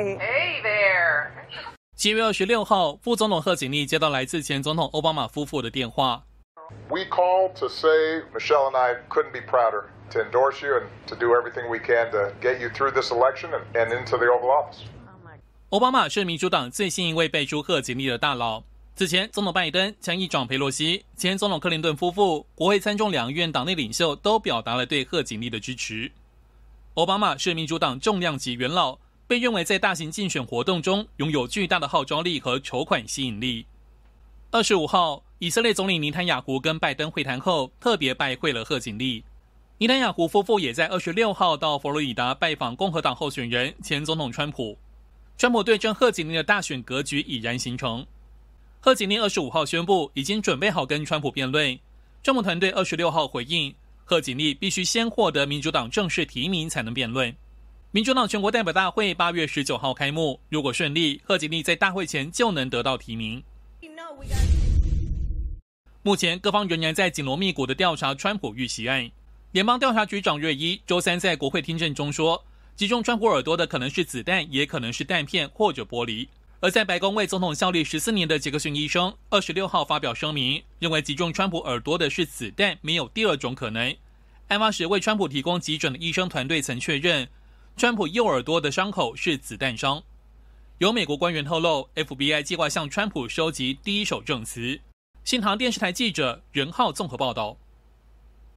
Hey there. 七月二十六号，副总统贺锦丽接到来自前总统奥巴马夫妇的电话。We called to say Michelle and I couldn't be prouder to endorse you and to do everything we can to get you through this election and into the Oval Office. 奥巴马是民主党最新一位被书贺锦丽的大佬。此前，总统拜登将议长佩洛西，前总统克林顿夫妇、国会参众两院党内领袖都表达了对贺锦丽的支持。奥巴马是民主党重量级元老。被认为在大型竞选活动中拥有巨大的号召力和筹款吸引力。二十五号，以色列总理尼坦雅胡跟拜登会谈后，特别拜会了贺锦丽。尼坦雅胡夫妇也在二十六号到佛罗里达拜访共和党候选人前总统川普。川普对阵贺锦丽的大选格局已然形成。贺锦丽二十五号宣布已经准备好跟川普辩论。川普团队二十六号回应，贺锦丽必须先获得民主党正式提名才能辩论。民主党全国代表大会八月十九号开幕，如果顺利，贺锦丽在大会前就能得到提名。目前，各方仍然在紧锣密鼓的调查川普遇袭案。联邦调查局长瑞伊周三在国会听证中说，击中川普耳朵的可能是子弹，也可能是弹片或者玻璃。而在白宫为总统效力十四年的杰克逊医生二十六号发表声明，认为击中川普耳朵的是子弹，没有第二种可能。案发时为川普提供急诊的医生团队曾确认。川普右耳朵的伤口是子弹伤，有美国官员透露，FBI 计划向川普收集第一手证词。新唐电视台记者任浩综合报道。